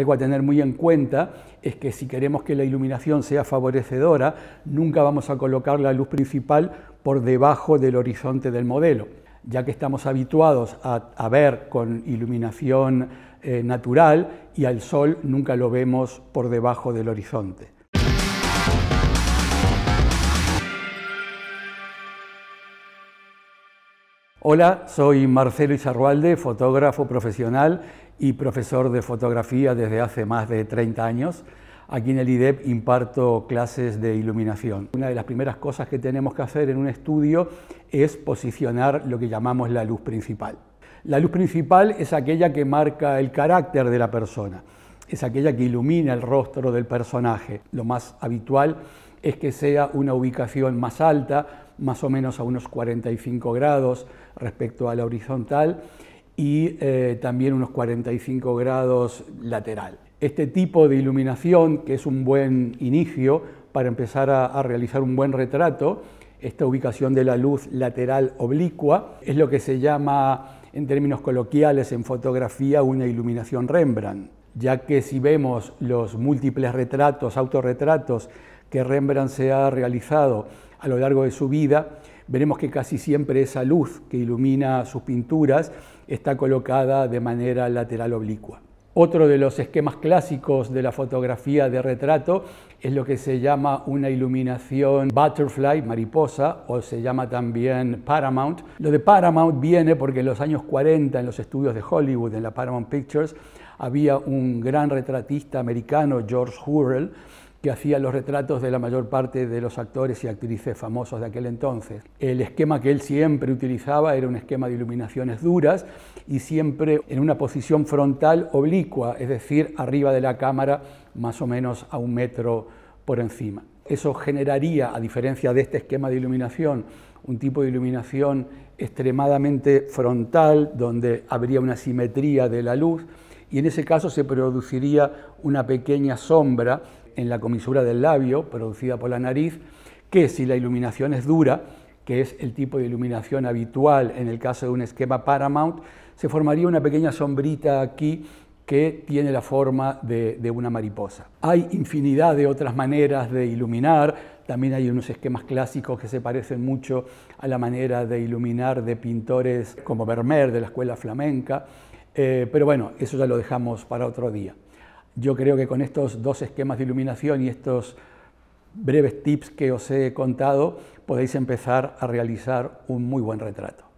Algo a tener muy en cuenta es que si queremos que la iluminación sea favorecedora, nunca vamos a colocar la luz principal por debajo del horizonte del modelo. Ya que estamos habituados a, ver con iluminación eh, natural y al sol nunca lo vemos por debajo del horizonte. Hola, soy Marcelo Izarrualde, fotógrafo profesional y profesor de fotografía desde hace más de 30 años. Aquí en el IDEP imparto clases de iluminación. Una de las primeras cosas que tenemos que hacer en un estudio es posicionar lo que llamamos la luz principal. La luz principal es aquella que marca el carácter de la persona, es aquella que ilumina el rostro del personaje. Lo más habitual es que sea una ubicación más alta, más o menos a unos 45 grados respecto a la horizontal y eh, también unos 45 grados lateral. Este tipo de iluminación, que es un buen inicio para empezar a realizar un buen retrato, esta ubicación de la luz lateral oblicua, es lo que se llama en términos coloquiales en fotografía una iluminación Rembrandt, ya que si vemos los múltiples retratos, autorretratos que Rembrandt se ha realizado a lo largo de su vida, veremos que casi siempre esa luz que ilumina sus pinturas está colocada de manera lateral oblicua. Otro de los esquemas clásicos de la fotografía de retrato es lo que se llama una iluminación butterfly, mariposa, o se llama también Paramount. Lo de Paramount viene porque en los años 40 en los estudios de Hollywood, en la Paramount Pictures, había un gran retratista americano, George Hurrell, que hacía los retratos de la mayor parte de los actores y actrices famosos de aquel entonces. El esquema que él siempre utilizaba era un esquema de iluminaciones duras y siempre en una posición frontal oblicua, es decir, arriba de la cámara, más o menos a un metro por encima. Eso generaría, a diferencia de este esquema de iluminación, un tipo de iluminación extremadamente frontal, donde habría una simetría de la luz, y en ese caso se produciría una pequeña sombra en la comisura del labio producida por la nariz, que si la iluminación es dura, que es el tipo de iluminación habitual en el caso de un esquema Paramount, se formaría una pequeña sombrita aquí que tiene la forma de, una mariposa. Hay infinidad de otras maneras de iluminar, también hay unos esquemas clásicos que se parecen mucho a la manera de iluminar de pintores como Vermeer de la escuela flamenca, eh, pero bueno, eso ya lo dejamos para otro día. Yo creo que con estos dos esquemas de iluminación y estos breves tips que os he contado, podéis empezar a realizar un muy buen retrato.